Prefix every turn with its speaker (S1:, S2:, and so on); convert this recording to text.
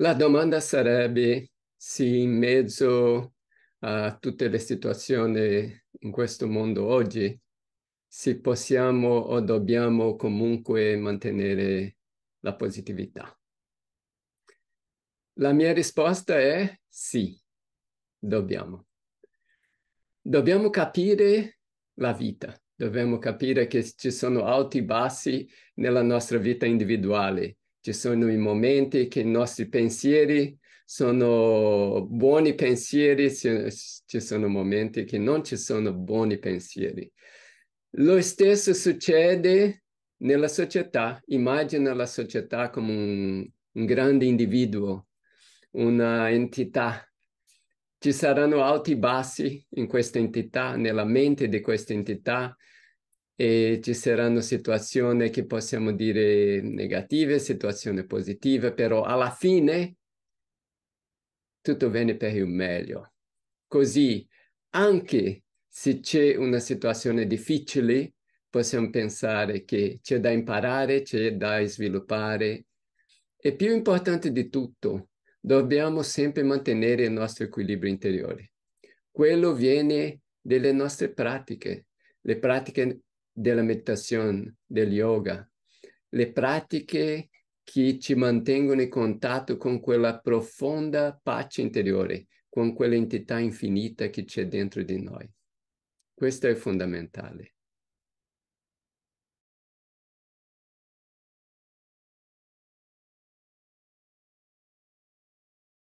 S1: La domanda sarebbe se in mezzo a tutte le situazioni in questo mondo oggi, se possiamo o dobbiamo comunque mantenere la positività. La mia risposta è sì, dobbiamo. Dobbiamo capire la vita, dobbiamo capire che ci sono alti e bassi nella nostra vita individuale, ci sono i momenti che i nostri pensieri sono buoni pensieri, ci sono momenti che non ci sono buoni pensieri. Lo stesso succede nella società. Immagina la società come un, un grande individuo, una entità ci saranno alti e bassi in questa entità, nella mente di questa entità, e ci saranno situazioni che possiamo dire negative, situazioni positive, però alla fine tutto viene per il meglio. Così, anche se c'è una situazione difficile, possiamo pensare che c'è da imparare, c'è da sviluppare. E più importante di tutto, dobbiamo sempre mantenere il nostro equilibrio interiore. Quello viene dalle nostre pratiche, le pratiche della meditazione, del yoga, le pratiche che ci mantengono in contatto con quella profonda pace interiore, con quell'entità infinita che c'è dentro di noi. Questo è fondamentale.